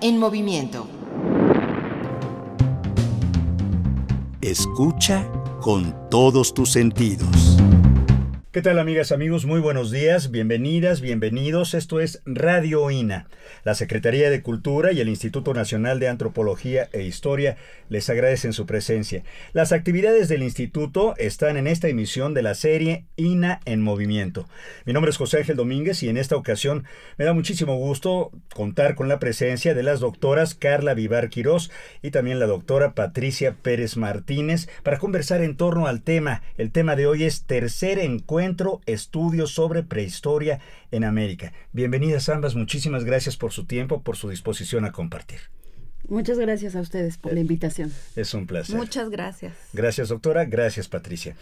en movimiento. Escucha con todos tus sentidos. ¿Qué tal amigas, amigos? Muy buenos días, bienvenidas, bienvenidos. Esto es Radio INA. La Secretaría de Cultura y el Instituto Nacional de Antropología e Historia les agradecen su presencia. Las actividades del instituto están en esta emisión de la serie INA en Movimiento. Mi nombre es José Ángel Domínguez y en esta ocasión me da muchísimo gusto contar con la presencia de las doctoras Carla Vivar Quirós y también la doctora Patricia Pérez Martínez para conversar en torno al tema. El tema de hoy es tercer encuentro Centro estudios sobre prehistoria en América. Bienvenidas ambas, muchísimas gracias por su tiempo, por su disposición a compartir. Muchas gracias a ustedes por la invitación. Es un placer. Muchas gracias. Gracias doctora, gracias Patricia.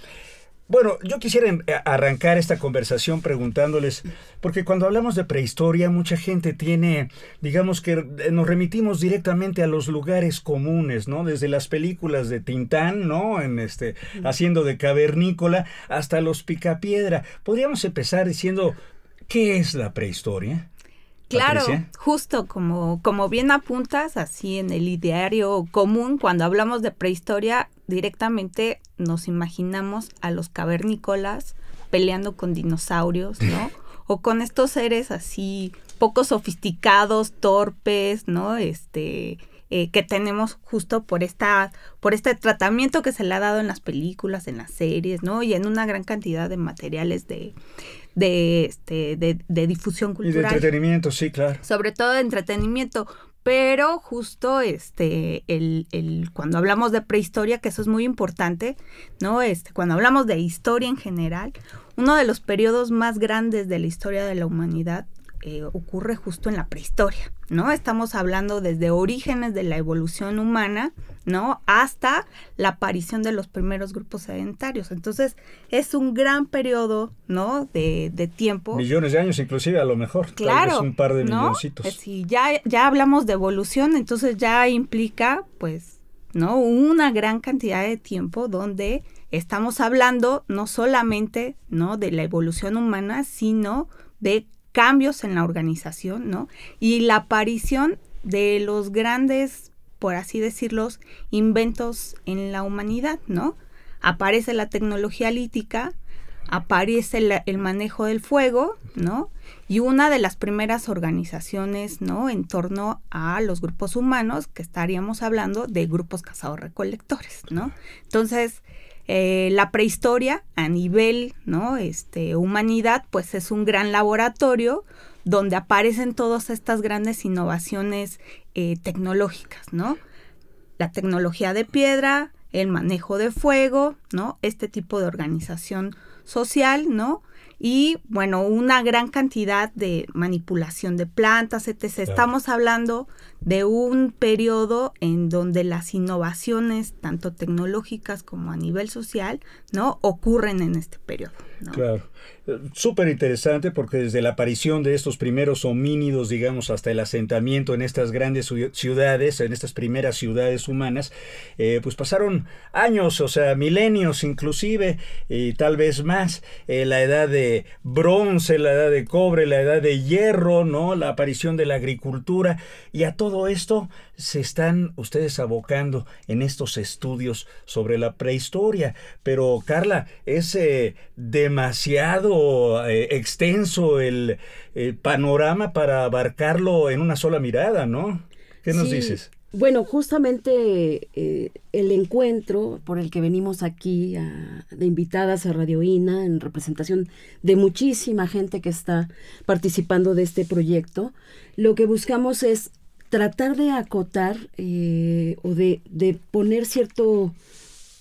Bueno, yo quisiera em, arrancar esta conversación preguntándoles, porque cuando hablamos de prehistoria, mucha gente tiene, digamos que eh, nos remitimos directamente a los lugares comunes, ¿no? Desde las películas de Tintán, ¿no? En este, haciendo de cavernícola, hasta los picapiedra. Podríamos empezar diciendo, ¿qué es la prehistoria? Claro, justo como, como bien apuntas, así en el ideario común, cuando hablamos de prehistoria, directamente nos imaginamos a los cavernícolas peleando con dinosaurios, ¿no? o con estos seres así poco sofisticados, torpes, ¿no? Este, eh, que tenemos justo por esta, por este tratamiento que se le ha dado en las películas, en las series, ¿no? Y en una gran cantidad de materiales de, de, este, de, de difusión cultural. Y de entretenimiento, sí, claro. Sobre todo de entretenimiento, pero justo este el, el, cuando hablamos de prehistoria que eso es muy importante no este cuando hablamos de historia en general uno de los periodos más grandes de la historia de la humanidad eh, ocurre justo en la prehistoria, ¿no? Estamos hablando desde orígenes de la evolución humana, ¿no? Hasta la aparición de los primeros grupos sedentarios. Entonces, es un gran periodo, ¿no? De, tiempo. Millones de años, inclusive, a lo mejor. Claro. un par de ¿no? milloncitos. Si ya, ya hablamos de evolución, entonces ya implica, pues, ¿no? Una gran cantidad de tiempo donde estamos hablando no solamente, ¿no? De la evolución humana, sino de cambios en la organización, ¿no? Y la aparición de los grandes, por así decirlo, inventos en la humanidad, ¿no? Aparece la tecnología lítica, aparece el, manejo del fuego, ¿no? Y una de las primeras organizaciones, ¿no? En torno a los grupos humanos, que estaríamos hablando de grupos cazadores recolectores ¿no? Entonces, eh, la prehistoria a nivel ¿no? este, humanidad, pues es un gran laboratorio donde aparecen todas estas grandes innovaciones eh, tecnológicas, ¿no? La tecnología de piedra, el manejo de fuego, ¿no? Este tipo de organización social, ¿no? y bueno, una gran cantidad de manipulación de plantas, etc. Estamos hablando de un periodo en donde las innovaciones, tanto tecnológicas como a nivel social, ¿no? ocurren en este periodo. Claro. Súper interesante porque desde la aparición de estos primeros homínidos, digamos, hasta el asentamiento en estas grandes ciudades, en estas primeras ciudades humanas, eh, pues pasaron años, o sea, milenios inclusive, y tal vez más, eh, la edad de bronce, la edad de cobre, la edad de hierro, ¿no? La aparición de la agricultura y a todo esto se están ustedes abocando en estos estudios sobre la prehistoria, pero Carla, es eh, demasiado eh, extenso el, eh, panorama para abarcarlo en una sola mirada, ¿no? ¿Qué nos dices? Bueno, justamente el encuentro por el que venimos aquí ah, de invitadas a Radioína en representación de muchísima gente que está participando de este proyecto, lo que buscamos es tratar de acotar eh, o de, poner cierto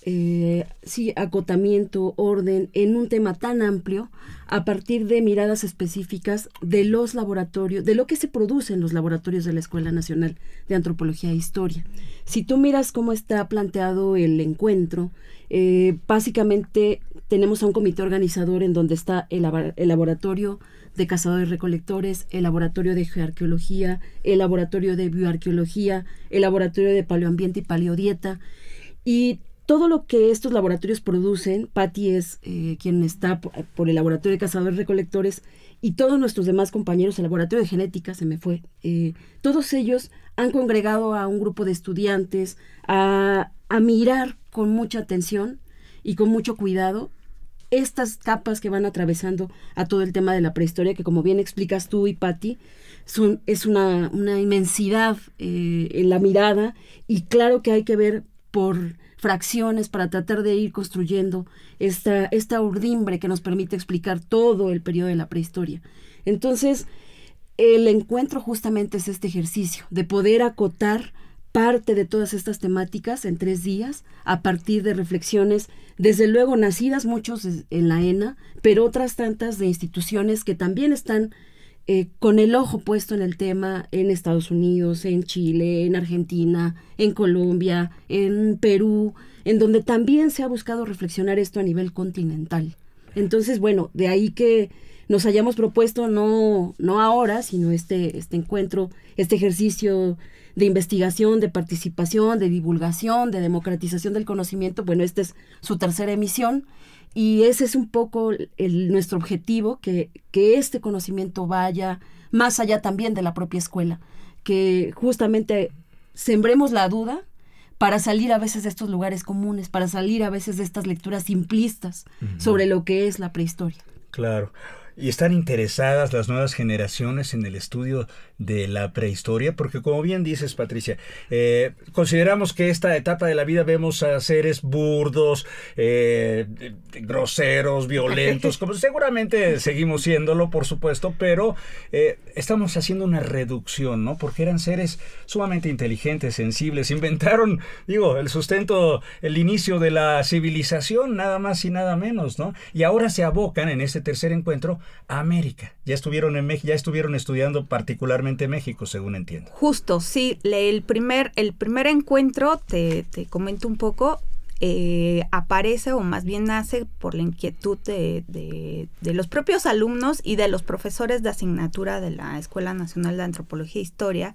eh, sí, acotamiento, orden en un tema tan amplio a partir de miradas específicas de los laboratorios, de lo que se produce en los laboratorios de la Escuela Nacional de Antropología e Historia. Si tú miras cómo está planteado el encuentro, eh, básicamente tenemos a un comité organizador en donde está el, el laboratorio de cazadores recolectores, el laboratorio de geoarqueología, el laboratorio de bioarqueología, el laboratorio de paleoambiente y paleodieta. Y todo lo que estos laboratorios producen, Patti es eh, quien está por, el laboratorio de cazadores recolectores y todos nuestros demás compañeros, el laboratorio de genética se me fue, eh, todos ellos han congregado a un grupo de estudiantes a, a mirar con mucha atención y con mucho cuidado estas capas que van atravesando a todo el tema de la prehistoria, que como bien explicas tú y Patti, son, es una, inmensidad eh, en la mirada y claro que hay que ver por fracciones para tratar de ir construyendo esta, esta urdimbre que nos permite explicar todo el periodo de la prehistoria. Entonces, el encuentro justamente es este ejercicio de poder acotar parte de todas estas temáticas en tres días, a partir de reflexiones, desde luego nacidas muchos en la ENA, pero otras tantas de instituciones que también están eh, con el ojo puesto en el tema en Estados Unidos, en Chile, en Argentina, en Colombia, en Perú, en donde también se ha buscado reflexionar esto a nivel continental. Entonces, bueno, de ahí que nos hayamos propuesto no, no ahora, sino este, este encuentro, este ejercicio de investigación, de participación, de divulgación, de democratización del conocimiento. Bueno, esta es su tercera emisión y ese es un poco nuestro objetivo, que, este conocimiento vaya más allá también de la propia escuela, que justamente sembremos la duda para salir a veces de estos lugares comunes, para salir a veces de estas lecturas simplistas sobre lo que es la prehistoria. Claro. ¿Y están interesadas las nuevas generaciones en el estudio de la prehistoria, porque como bien dices, Patricia, eh, consideramos que esta etapa de la vida vemos a seres burdos, eh, groseros, violentos, como seguramente seguimos siéndolo, por supuesto, pero eh, estamos haciendo una reducción, ¿no? Porque eran seres sumamente inteligentes, sensibles, inventaron, digo, el sustento, el inicio de la civilización, nada más y nada menos, ¿no? Y ahora se abocan en este tercer encuentro a América. Ya estuvieron en México, ya estuvieron estudiando particularmente México, según entiendo. Justo, sí. el, primer, el primer encuentro, te, te comento un poco, eh, aparece o más bien nace por la inquietud de, los propios alumnos y de los profesores de asignatura de la Escuela Nacional de Antropología e Historia,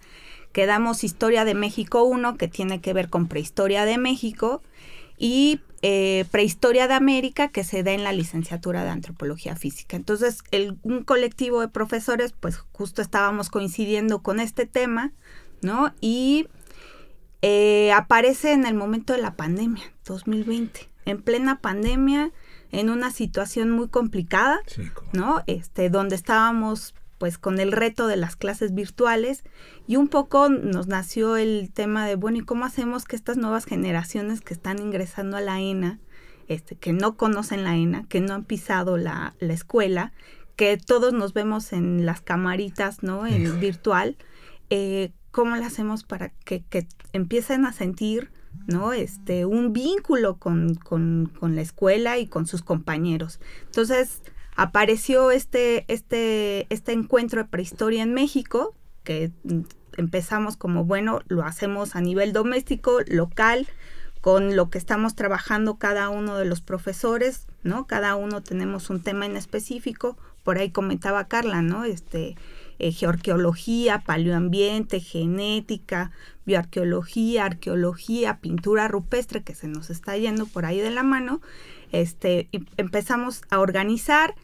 que damos Historia de México 1, que tiene que ver con Prehistoria de México, y eh, prehistoria de América que se da en la licenciatura de Antropología Física. Entonces, un colectivo de profesores, pues justo estábamos coincidiendo con este tema, ¿no? Y eh, aparece en el momento de la pandemia, 2020, en plena pandemia, en una situación muy complicada, ¿no? Este, donde estábamos pues con el reto de las clases virtuales y un poco nos nació el tema de, bueno, ¿y cómo hacemos que estas nuevas generaciones que están ingresando a la ENA, este, que no conocen la ENA, que no han pisado la, escuela, que todos nos vemos en las camaritas, ¿no? En virtual, eh, ¿cómo la hacemos para que, que empiecen a sentir... ¿no? Este, un vínculo con, con, la escuela y con sus compañeros. Entonces, apareció este, este, este encuentro de prehistoria en México, que mm, empezamos como, bueno, lo hacemos a nivel doméstico, local, con lo que estamos trabajando cada uno de los profesores, ¿no? Cada uno tenemos un tema en específico, por ahí comentaba Carla, ¿no? Este, eh, paleoambiente, genética, bioarqueología, arqueología, pintura rupestre, que se nos está yendo por ahí de la mano, este, y empezamos a organizar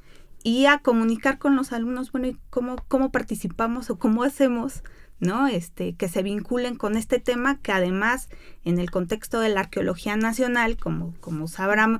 y a comunicar con los alumnos, bueno, cómo, participamos o cómo hacemos, ¿no? Este, que se vinculen con este tema que además en el contexto de la arqueología nacional, como, como,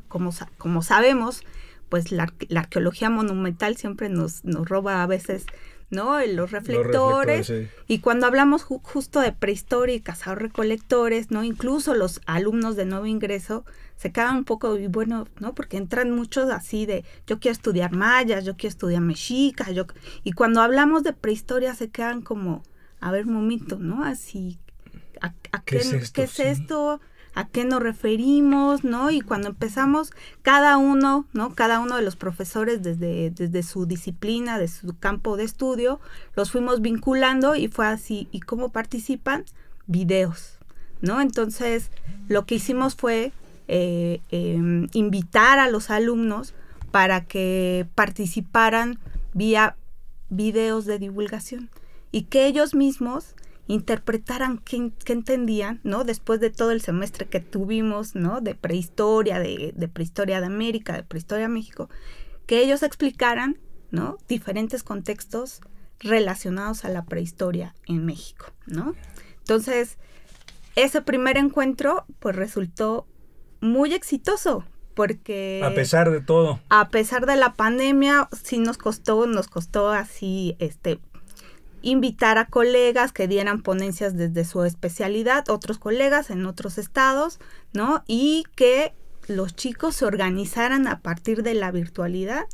como, como sabemos, pues la, arqueología monumental siempre nos, nos roba a veces ¿no? Los reflectores. Y cuando hablamos justo de prehistoria o recolectores, ¿no? Incluso los alumnos de nuevo ingreso se quedan un poco, bueno, ¿no? Porque entran muchos así de, yo quiero estudiar mayas, yo quiero estudiar mexicas, yo... Y cuando hablamos de prehistoria se quedan como, a ver, un momento, ¿no? Así, ¿a, a ¿Qué, es esto? a qué nos referimos, ¿no? Y cuando empezamos cada uno, ¿no? Cada uno de los profesores desde, desde su disciplina, de su campo de estudio, los fuimos vinculando y fue así. ¿Y cómo participan? Videos, ¿no? Entonces, lo que hicimos fue eh, em, invitar a los alumnos para que participaran vía videos de divulgación y que ellos mismos interpretaran qué, entendían, ¿no? Después de todo el semestre que tuvimos, ¿no? De prehistoria, de, de prehistoria de América, de prehistoria de México, que ellos explicaran, ¿no? Diferentes contextos relacionados a la prehistoria en México, ¿no? Entonces, ese primer encuentro, pues resultó muy exitoso, porque... A pesar de todo. A pesar de la pandemia, sí nos costó, nos costó así, este, invitar a colegas que dieran ponencias desde su especialidad, otros colegas en otros estados, ¿no? Y que los chicos se organizaran a partir de la virtualidad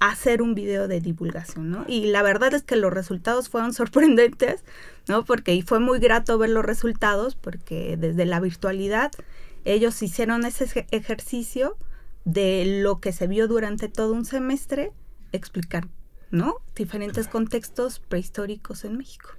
a hacer un video de divulgación, ¿no? Y la verdad es que los resultados fueron sorprendentes, ¿no? Porque y fue muy grato ver los resultados porque desde la virtualidad ellos hicieron ese ejercicio de lo que se vio durante todo un semestre, explicar ¿no? Diferentes contextos prehistóricos en México.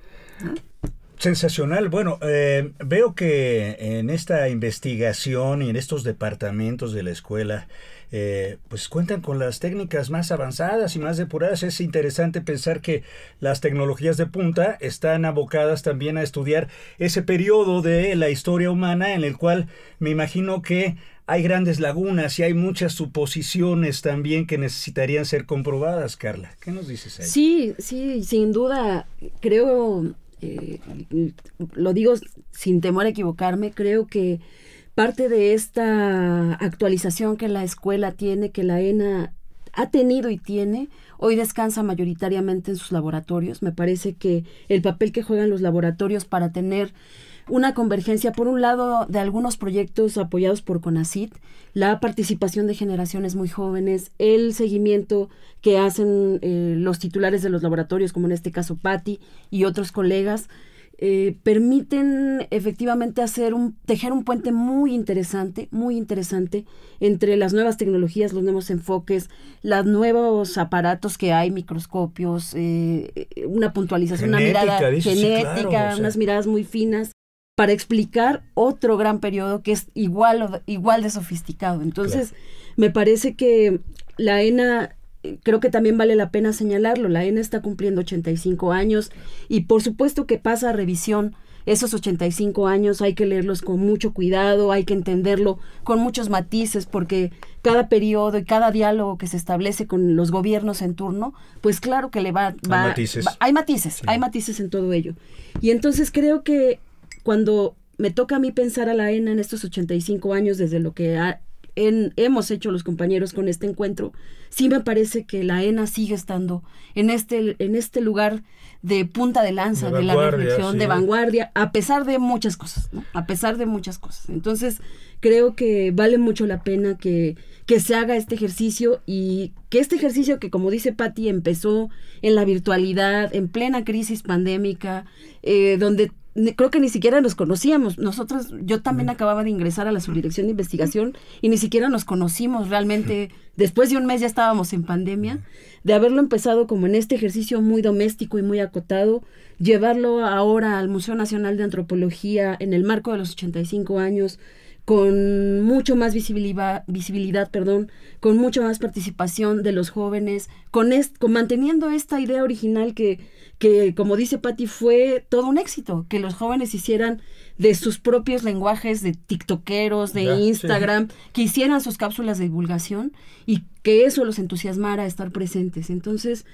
Sensacional. Bueno, eh, veo que en esta investigación y en estos departamentos de la escuela, eh, pues cuentan con las técnicas más avanzadas y más depuradas. Es interesante pensar que las tecnologías de punta están abocadas también a estudiar ese periodo de la historia humana en el cual me imagino que hay grandes lagunas y hay muchas suposiciones también que necesitarían ser comprobadas, Carla. ¿Qué nos dices ahí? Sí, sí, sin duda, creo, eh, lo digo sin temor a equivocarme, creo que parte de esta actualización que la escuela tiene, que la ENA ha tenido y tiene, hoy descansa mayoritariamente en sus laboratorios. Me parece que el papel que juegan los laboratorios para tener una convergencia, por un lado, de algunos proyectos apoyados por CONACIT, la participación de generaciones muy jóvenes, el seguimiento que hacen eh, los titulares de los laboratorios, como en este caso Patti y otros colegas, eh, permiten efectivamente hacer un, tejer un puente muy interesante, muy interesante entre las nuevas tecnologías, los nuevos enfoques, los nuevos aparatos que hay, microscopios, eh, una puntualización, una mirada genética, unas miradas muy finas para explicar otro gran periodo que es igual, igual de sofisticado. Entonces, me parece que la ENA, creo que también vale la pena señalarlo, la ENA está cumpliendo 85 años y por supuesto que pasa a revisión. Esos 85 años hay que leerlos con mucho cuidado, hay que entenderlo con muchos matices, porque cada periodo y cada diálogo que se establece con los gobiernos en turno, pues claro que le va... hay matices. hay matices, hay matices en todo ello. Y entonces creo que cuando me toca a mí pensar a la ENA en estos 85 años desde lo que hemos hecho los compañeros con este encuentro, sí me parece que la ENA sigue estando en este, en este lugar de punta de lanza, de, la de vanguardia, a pesar de muchas cosas, A pesar de muchas cosas. Entonces, creo que vale mucho la pena que, que se haga este ejercicio y que este ejercicio que, como dice Patti, empezó en la virtualidad, en plena crisis pandémica, eh, donde creo que ni siquiera nos conocíamos. Nosotros, yo también mm. acababa de ingresar a la subdirección de mm. investigación y ni siquiera nos conocimos realmente. Después de un mes ya estábamos en pandemia. De haberlo empezado como en este ejercicio muy doméstico y muy acotado, llevarlo ahora al Museo Nacional de Antropología en el marco de los 85 años con mucho más visibilidad, visibilidad perdón, con mucho más participación de los jóvenes, con, manteniendo esta idea original que, que, como dice Patti, fue todo un éxito, que los jóvenes hicieran de sus propios lenguajes de tiktokeros, de Instagram, que hicieran sus cápsulas de divulgación y que eso los entusiasmara a estar presentes. Entonces,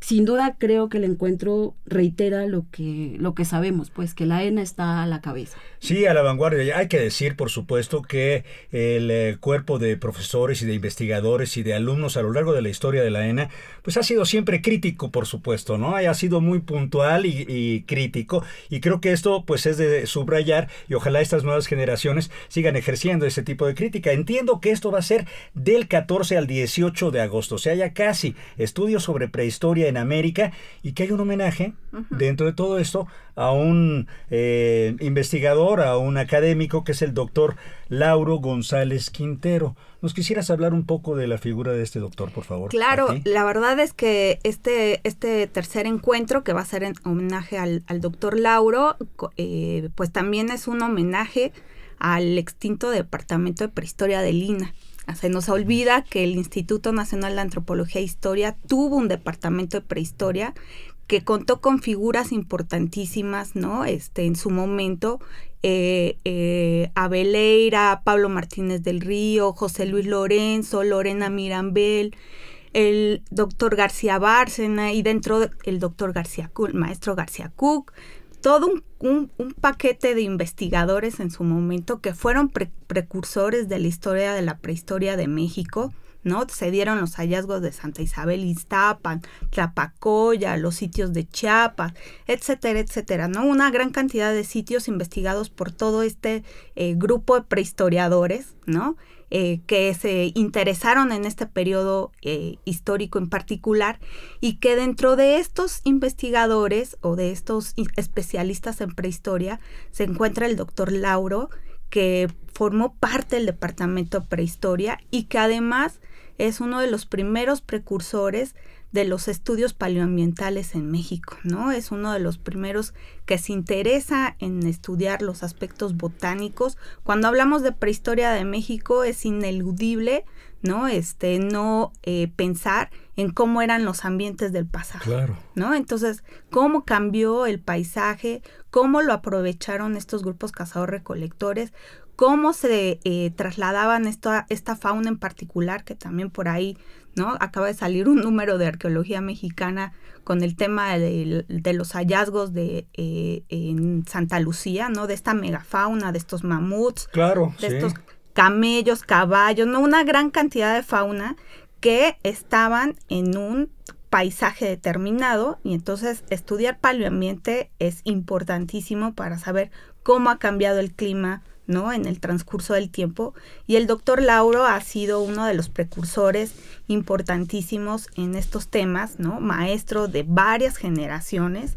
sin duda creo que el encuentro reitera lo que, lo que sabemos, pues que la ENA está a la cabeza. Sí, a la vanguardia. Hay que decir, por supuesto, que el, eh, cuerpo de profesores y de investigadores y de alumnos a lo largo de la historia de la ENA, pues ha sido siempre crítico, por supuesto, ¿no? Ha sido muy puntual y, crítico. Y creo que esto, pues, es de subrayar y ojalá estas nuevas generaciones sigan ejerciendo ese tipo de crítica. Entiendo que esto va a ser del 14 al 18 de agosto, o sea, ya casi estudios sobre historia en América y que hay un homenaje dentro de todo esto a un eh, investigador, a un académico que es el doctor Lauro González Quintero. ¿Nos quisieras hablar un poco de la figura de este doctor, por favor? Claro, la verdad es que este, este tercer encuentro que va a ser en homenaje al, doctor Lauro, eh, pues también es un homenaje al extinto Departamento de Prehistoria de Lina. Se nos olvida que el Instituto Nacional de Antropología e Historia tuvo un departamento de prehistoria que contó con figuras importantísimas, ¿no? Este, en su momento, eh, eh, Abeleira, Pablo Martínez del Río, José Luis Lorenzo, Lorena Mirambel, el doctor García Bárcena y dentro el doctor García Cook, maestro García Cook, todo un, un, paquete de investigadores en su momento que fueron precursores de la historia de la prehistoria de México, ¿no? Se dieron los hallazgos de Santa Isabel Iztapan, Tlapacoya, los sitios de Chiapas, etcétera, etcétera, ¿no? Una gran cantidad de sitios investigados por todo este eh, grupo de prehistoriadores, ¿no? Eh, que se interesaron en este periodo eh, histórico en particular y que dentro de estos investigadores o de estos especialistas en prehistoria se encuentra el doctor Lauro, que formó parte del Departamento de Prehistoria y que además es uno de los primeros precursores de los estudios paleoambientales en México, ¿no? Es uno de los primeros que se interesa en estudiar los aspectos botánicos. Cuando hablamos de prehistoria de México es ineludible, ¿no? Este, no eh, pensar en cómo eran los ambientes del pasado, claro. ¿no? Entonces, cómo cambió el paisaje, cómo lo aprovecharon estos grupos cazadores recolectores cómo se eh, trasladaban esta, esta fauna en particular, que también por ahí ¿no? Acaba de salir un número de arqueología mexicana con el tema de, los hallazgos de eh, en Santa Lucía, ¿no? De esta megafauna, de estos mamuts, claro, de estos camellos, caballos, ¿no? Una gran cantidad de fauna que estaban en un paisaje determinado y entonces estudiar paleoambiente es importantísimo para saber cómo ha cambiado el clima, ¿no? En el transcurso del tiempo. Y el doctor Lauro ha sido uno de los precursores importantísimos en estos temas, ¿no? Maestro de varias generaciones,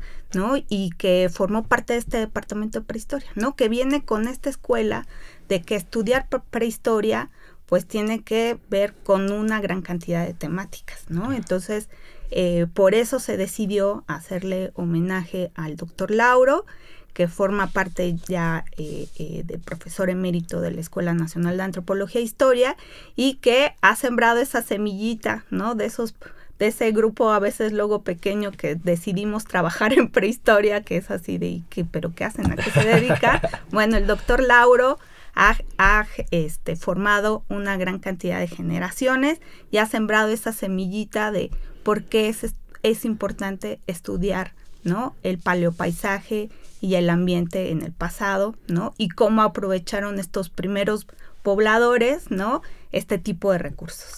Y que formó parte de este departamento de prehistoria, ¿no? Que viene con esta escuela de que estudiar prehistoria pues tiene que ver con una gran cantidad de temáticas, ¿no? Entonces, eh, por eso se decidió hacerle homenaje al doctor Lauro que forma parte ya eh, eh, de profesor emérito de la Escuela Nacional de Antropología e Historia y que ha sembrado esa semillita, ¿no? De esos de ese grupo a veces luego pequeño que decidimos trabajar en prehistoria, que es así de, ¿pero qué hacen? ¿A qué se dedica? bueno, el doctor Lauro ha, este, formado una gran cantidad de generaciones y ha sembrado esa semillita de por qué es, es importante estudiar ¿no? el paleopaisaje, y el ambiente en el pasado, ¿no? Y cómo aprovecharon estos primeros pobladores, ¿no? este tipo de recursos.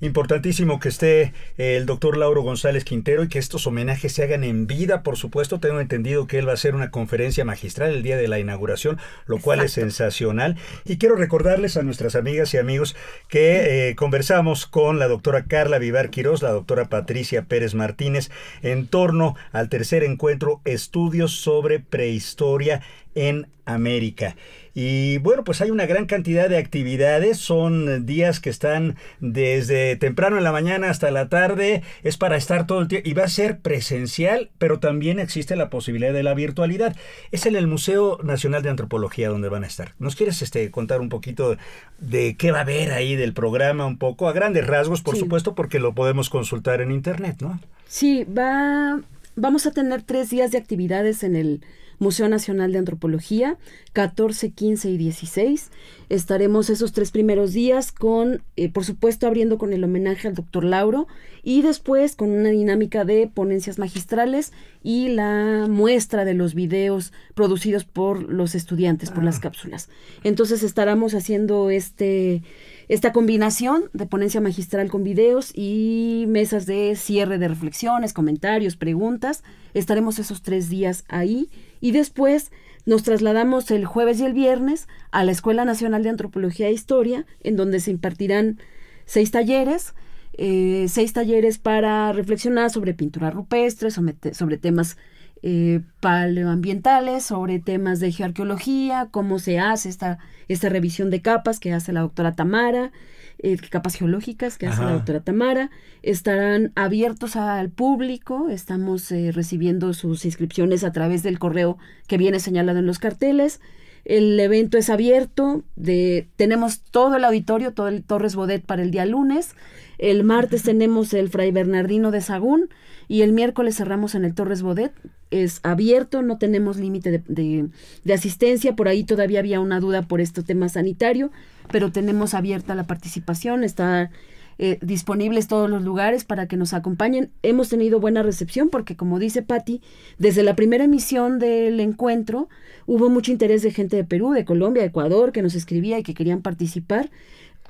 Importantísimo que esté eh, el doctor Lauro González Quintero y que estos homenajes se hagan en vida, por supuesto. Tengo entendido que él va a hacer una conferencia magistral el día de la inauguración, lo cual es sensacional. Y quiero recordarles a nuestras amigas y amigos que eh, conversamos con la doctora Carla Vivar Quirós, la doctora Patricia Pérez Martínez, en torno al tercer encuentro Estudios sobre Prehistoria en América. Y bueno, pues hay una gran cantidad de actividades. Son días que están desde temprano en la mañana hasta la tarde. Es para estar todo el tiempo. Y va a ser presencial, pero también existe la posibilidad de la virtualidad. Es en el Museo Nacional de Antropología donde van a estar. ¿Nos quieres este, contar un poquito de qué va a haber ahí del programa un poco? A grandes rasgos, por supuesto, porque lo podemos consultar en internet, ¿no? Sí, va... Vamos a tener tres días de actividades en el Museo Nacional de Antropología, 14, 15 y 16. Estaremos esos tres primeros días con, eh, por supuesto, abriendo con el homenaje al doctor Lauro y después con una dinámica de ponencias magistrales y la muestra de los videos producidos por los estudiantes, por las ah. cápsulas. Entonces estaremos haciendo este, esta combinación de ponencia magistral con videos y mesas de cierre de reflexiones, comentarios, preguntas. Estaremos esos tres días ahí y después nos trasladamos el jueves y el viernes a la Escuela Nacional de Antropología e Historia, en donde se impartirán seis talleres, eh, seis talleres para reflexionar sobre pintura rupestre, sobre, temas eh, paleoambientales, sobre temas de geoarqueología, cómo se hace esta, esta revisión de capas que hace la doctora Tamara, eh, capas geológicas que hace la doctora Tamara. Estarán abiertos al público. Estamos eh, recibiendo sus inscripciones a través del correo que viene señalado en los carteles. El evento es abierto. De, tenemos todo el auditorio, todo el Torres Bodet para el día lunes. El martes tenemos el Fray Bernardino de Sagún y el miércoles cerramos en el Torres Bodet. Es abierto, no tenemos límite de, de asistencia. Por ahí todavía había una duda por este tema sanitario pero tenemos abierta la participación, está eh, disponibles todos los lugares para que nos acompañen. Hemos tenido buena recepción porque, como dice Patti, desde la primera emisión del encuentro hubo mucho interés de gente de Perú, de Colombia, de Ecuador, que nos escribía y que querían participar.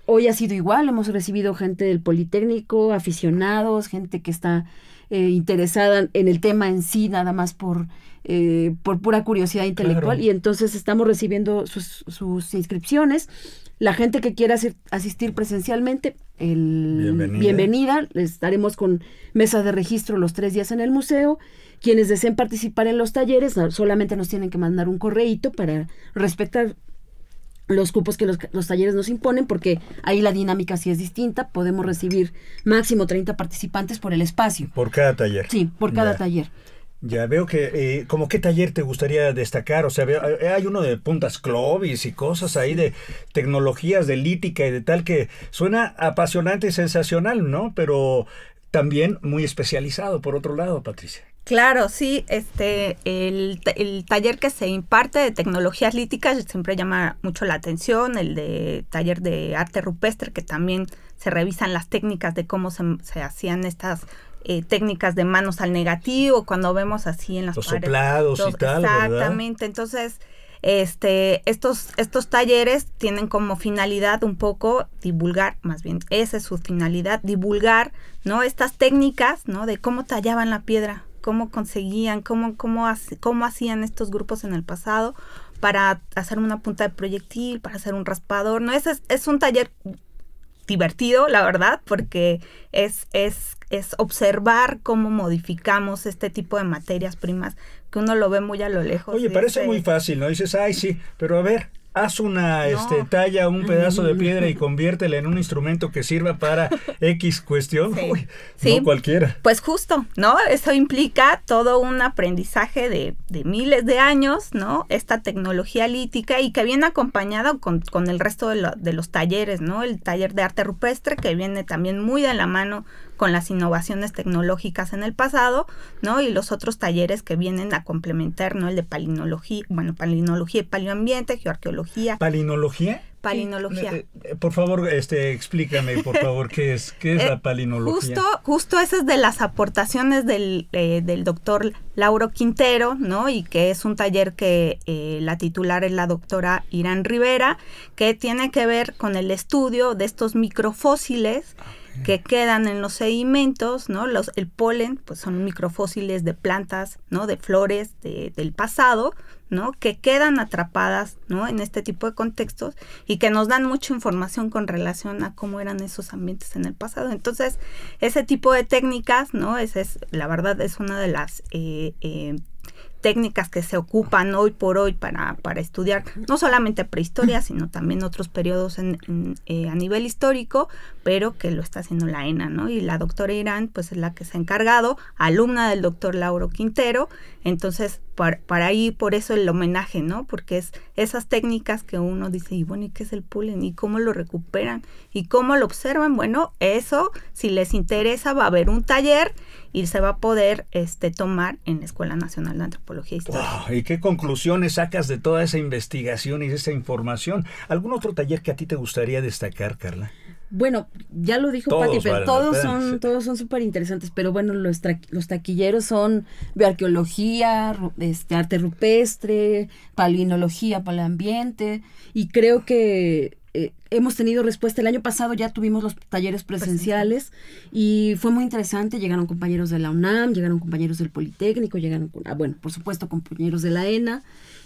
Hoy ha sido igual, hemos recibido gente del Politécnico, aficionados, gente que está eh, interesada en el tema en sí, nada más por, eh, por pura curiosidad intelectual. Y entonces estamos recibiendo sus, sus inscripciones la gente que quiera asistir presencialmente, el bienvenida. Estaremos con mesa de registro los tres días en el museo. Quienes deseen participar en los talleres, solamente nos tienen que mandar un correíto para respetar los cupos que los, talleres nos imponen, porque ahí la dinámica sí es distinta. Podemos recibir máximo 30 participantes por el espacio. Por cada taller. Sí, por cada taller. Ya veo que, eh, como qué taller te gustaría destacar, o sea, eh, hay uno de puntas clovis y cosas ahí de tecnologías de lítica y de tal que suena apasionante y sensacional, ¿no? Pero también muy especializado, por otro lado, Patricia. Claro, sí, este, el, el, taller que se imparte de tecnologías líticas siempre llama mucho la atención, el de taller de arte rupestre, que también se revisan las técnicas de cómo se, se hacían estas eh, técnicas de manos al negativo, cuando vemos así en las Los paredes, y tal, Exactamente, entonces este, estos, estos talleres tienen como finalidad un poco divulgar, más bien, esa es su finalidad, divulgar, ¿no? Estas técnicas, ¿no? De cómo tallaban la piedra, cómo conseguían, cómo, cómo, cómo hacían estos grupos en el pasado para hacer una punta de proyectil, para hacer un raspador, ¿no? es, es un taller divertido, la verdad, porque es, es es observar cómo modificamos este tipo de materias primas, que uno lo ve muy a lo lejos. Oye, parece muy fácil, ¿no? Dices, ay, sí, pero a ver, haz una este, talla, un pedazo de piedra y conviértela en un instrumento que sirva para X cuestión. No cualquiera. Pues justo, ¿no? Eso implica todo un aprendizaje de, de, miles de años, ¿no? Esta tecnología lítica y que viene acompañada con, con el resto de, de los talleres, ¿no? El taller de arte rupestre que viene también muy de la mano con las innovaciones tecnológicas en el pasado, ¿no? Y los otros talleres que vienen a complementar, ¿no? El de palinología, bueno, palinología y paleoambiente, geoarqueología. ¿Palinología? Palinología. Eh, eh, por favor, este, explícame, por favor, qué es, qué es eh, la palinología. Justo, justo es de las aportaciones del, del, doctor Lauro Quintero, ¿no? Y que es un taller que la titular es la doctora Irán Rivera, que tiene que ver con el estudio de estos microfósiles. Ah que quedan en los sedimentos, ¿no? Los, el polen, pues son microfósiles de plantas, ¿no? De flores del pasado, ¿no? Que quedan atrapadas, ¿no? En este tipo de contextos y que nos dan mucha información con relación a cómo eran esos ambientes en el pasado. Entonces, ese tipo de técnicas, ¿no? Esa es, la verdad, es una de las eh, eh, técnicas que se ocupan hoy por hoy para, para estudiar no solamente prehistoria, sino también otros periodos en, eh, a nivel histórico, pero que lo está haciendo la ENA, ¿no? Y la doctora Irán, pues es la que se ha encargado, alumna del doctor Lauro Quintero, entonces para, ahí, por eso el homenaje, ¿no? Porque es esas técnicas que uno dice, y bueno, ¿y qué es el pullen ¿Y cómo lo recuperan? ¿Y cómo lo observan? Bueno, eso, si les interesa, va a haber un taller y se va a poder este, tomar en la Escuela Nacional de Antropología e Historia. Wow, ¿Y qué conclusiones sacas de toda esa investigación y de esa información? ¿Algún otro taller que a ti te gustaría destacar, Carla? Bueno, ya lo dijo Pati, pero todos son, todos son súper interesantes. Pero bueno, los, taquilleros son bioarqueología, este, arte rupestre, palinología, paleambiente. Y creo que eh, hemos tenido respuesta. El año pasado ya tuvimos los talleres presenciales y fue muy interesante. Llegaron compañeros de la UNAM, llegaron compañeros del Politécnico, llegaron, ah, bueno, por supuesto, compañeros de la ENA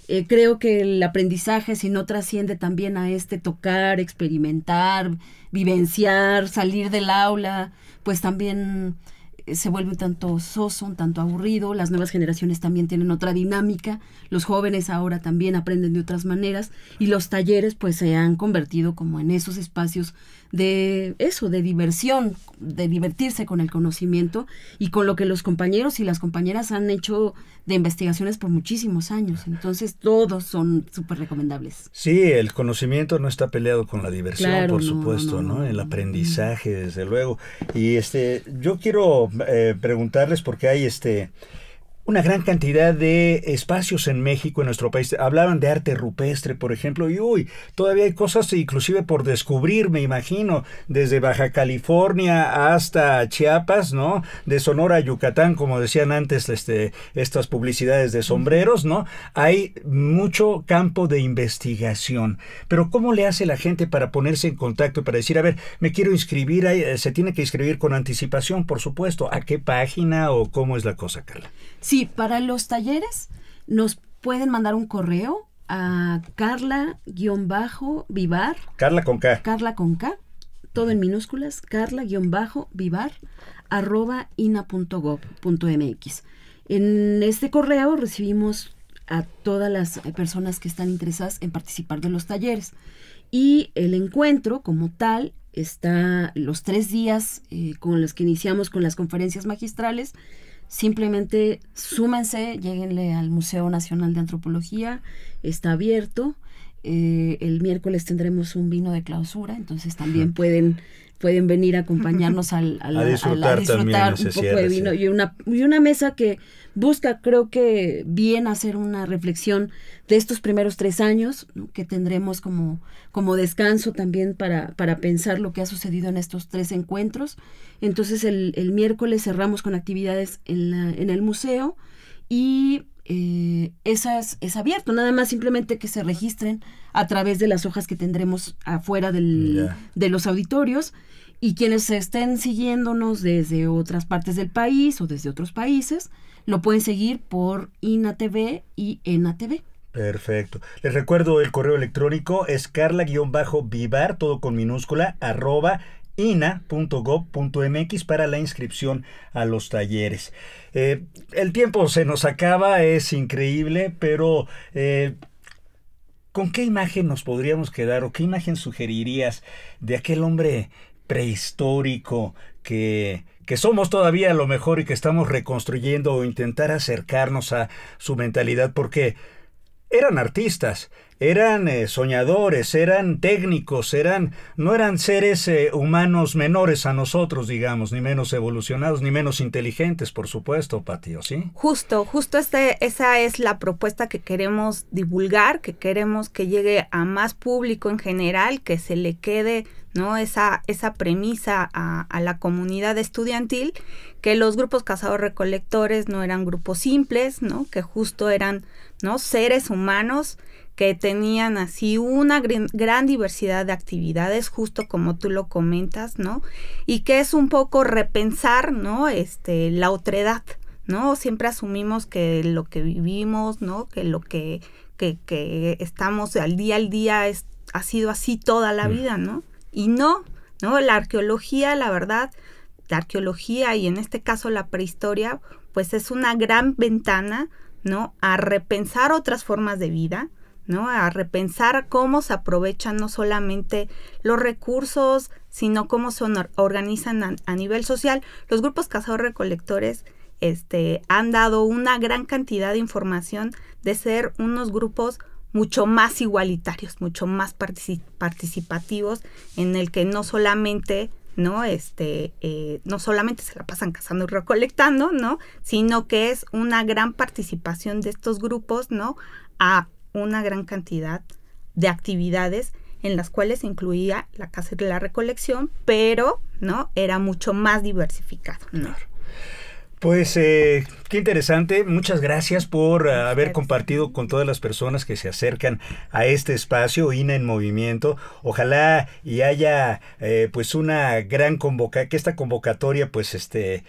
eh, creo que el aprendizaje, si no trasciende también a este tocar, experimentar, vivenciar, salir del aula, pues también eh, se vuelve un tanto soso, un tanto aburrido, las nuevas generaciones también tienen otra dinámica, los jóvenes ahora también aprenden de otras maneras y los talleres pues se han convertido como en esos espacios de eso, de diversión, de divertirse con el conocimiento y con lo que los compañeros y las compañeras han hecho de investigaciones por muchísimos años. Entonces, todos son súper recomendables. Sí, el conocimiento no está peleado con la diversión, por supuesto, no, El aprendizaje, desde luego. Y este, yo quiero eh, preguntarles porque hay este una gran cantidad de espacios en México, en nuestro país. Hablaban de arte rupestre, por ejemplo, y uy, todavía hay cosas inclusive por descubrir, me imagino, desde Baja California hasta Chiapas, ¿no? De Sonora a Yucatán, como decían antes este, estas publicidades de sombreros, ¿no? Hay mucho campo de investigación. Pero ¿cómo le hace la gente para ponerse en contacto, para decir, a ver, me quiero inscribir, eh, se tiene que inscribir con anticipación, por supuesto, ¿a qué página o cómo es la cosa, Carla? Sí, para los talleres nos pueden mandar un correo a Carla-Vivar. Carla con K. Carla con K, todo en minúsculas, Carla-Vivar, arroba ina.gov.mx. En este correo recibimos a todas las personas que están interesadas en participar de los talleres. Y el encuentro como tal está los tres días eh, con los que iniciamos con las conferencias magistrales simplemente súmense, lleguenle al Museo Nacional de Antropología, está abierto. Eh, el miércoles tendremos un vino de clausura, entonces también pueden pueden venir a acompañarnos al, a, disfrutar, un poco de vino y, una, y una mesa que busca, creo que, bien hacer una reflexión de estos primeros tres años que tendremos como, como descanso también para, para pensar lo que ha sucedido en estos tres encuentros. Entonces el, miércoles cerramos con actividades en, en el museo y eh, esas, es abierto, nada más simplemente que se registren a través de las hojas que tendremos afuera de los auditorios y quienes estén siguiéndonos desde otras partes del país o desde otros países, lo pueden seguir por INATV y ENATV. Perfecto. Les recuerdo el correo electrónico es carla-vivar, todo con minúscula, arroba ina.gov.mx para la inscripción a los talleres. Eh, el tiempo se nos acaba, es increíble, pero eh, ¿con qué imagen nos podríamos quedar o qué imagen sugerirías de aquel hombre prehistórico que, que somos todavía a lo mejor y que estamos reconstruyendo o intentar acercarnos a su mentalidad? Porque eran artistas, eran eh, soñadores, eran técnicos, eran no eran seres eh, humanos menores a nosotros, digamos, ni menos evolucionados, ni menos inteligentes, por supuesto, Patio, ¿sí? Justo, justo este, esa es la propuesta que queremos divulgar, que queremos que llegue a más público en general, que se le quede ¿no? Esa, esa premisa a, a, la comunidad estudiantil, que los grupos cazadores recolectores no eran grupos simples, ¿no? Que justo eran Seres humanos que tenían así una gran diversidad de actividades, justo como tú lo comentas, ¿no? Y que es un poco repensar, ¿no? Este, la otredad, ¿no? Siempre asumimos que lo que vivimos, ¿no? Que lo que, estamos al día al día es, ha sido así toda la mm. vida, ¿no? Y no, ¿no? La arqueología, la verdad, la arqueología y en este caso la prehistoria, pues es una gran ventana ¿no? A repensar otras formas de vida, ¿no? A repensar cómo se aprovechan no solamente los recursos, sino cómo se organizan a, nivel social. Los grupos cazadores recolectores este, han dado una gran cantidad de información de ser unos grupos mucho más igualitarios, mucho más participativos, en el que no solamente ¿no? Este, eh, no solamente se la pasan cazando y recolectando, ¿no? Sino que es una gran participación de estos grupos, ¿no? A una gran cantidad de actividades en las cuales incluía la caza y la recolección, pero, ¿no? Era mucho más diversificado, pues eh, qué interesante, muchas gracias por eh, haber compartido con todas las personas que se acercan a este espacio INA en movimiento. Ojalá y haya eh, pues una gran convocatoria, que esta convocatoria pues este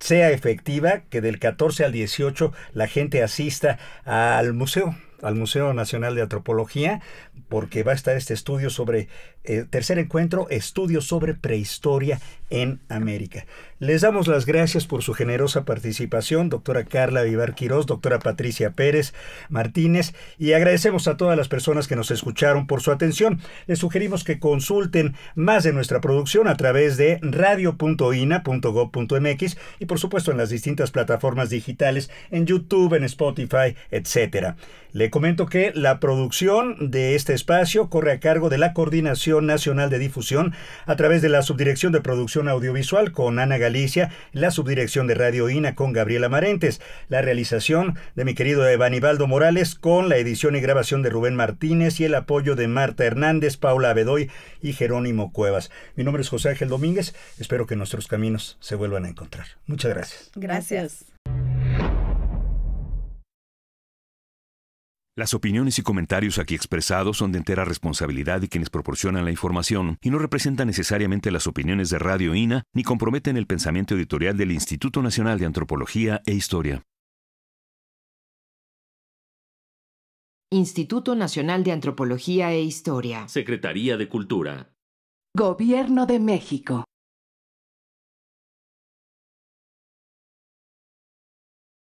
sea efectiva, que del 14 al 18 la gente asista al museo al Museo Nacional de Antropología, porque va a estar este estudio sobre eh, tercer encuentro, estudios sobre prehistoria en América. Les damos las gracias por su generosa participación, doctora Carla Vivar Quirós, doctora Patricia Pérez Martínez, y agradecemos a todas las personas que nos escucharon por su atención. Les sugerimos que consulten más de nuestra producción a través de radio.ina.gov.mx y por supuesto en las distintas plataformas digitales, en YouTube, en Spotify, etc. Le comento que la producción de este espacio corre a cargo de la coordinación Nacional de Difusión, a través de la Subdirección de Producción Audiovisual con Ana Galicia, la Subdirección de Radio INA con Gabriela Marentes, la realización de mi querido Evanibaldo Morales con la edición y grabación de Rubén Martínez y el apoyo de Marta Hernández, Paula Abedoy y Jerónimo Cuevas. Mi nombre es José Ángel Domínguez, espero que nuestros caminos se vuelvan a encontrar. Muchas gracias. Gracias. Las opiniones y comentarios aquí expresados son de entera responsabilidad de quienes proporcionan la información y no representan necesariamente las opiniones de Radio INA ni comprometen el pensamiento editorial del Instituto Nacional de Antropología e Historia. Instituto Nacional de Antropología e Historia. Secretaría de Cultura. Gobierno de México.